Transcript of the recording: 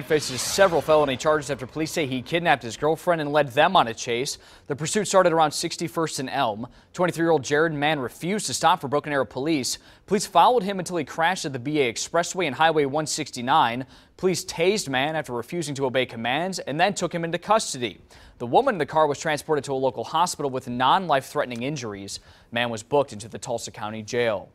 man faces several felony charges after police say he kidnapped his girlfriend and led them on a chase. The pursuit started around 61st and Elm. 23-year-old Jared Mann refused to stop for Broken Arrow police. Police followed him until he crashed at the BA Expressway and Highway 169. Police tased Mann after refusing to obey commands and then took him into custody. The woman in the car was transported to a local hospital with non-life-threatening injuries. Mann was booked into the Tulsa County Jail.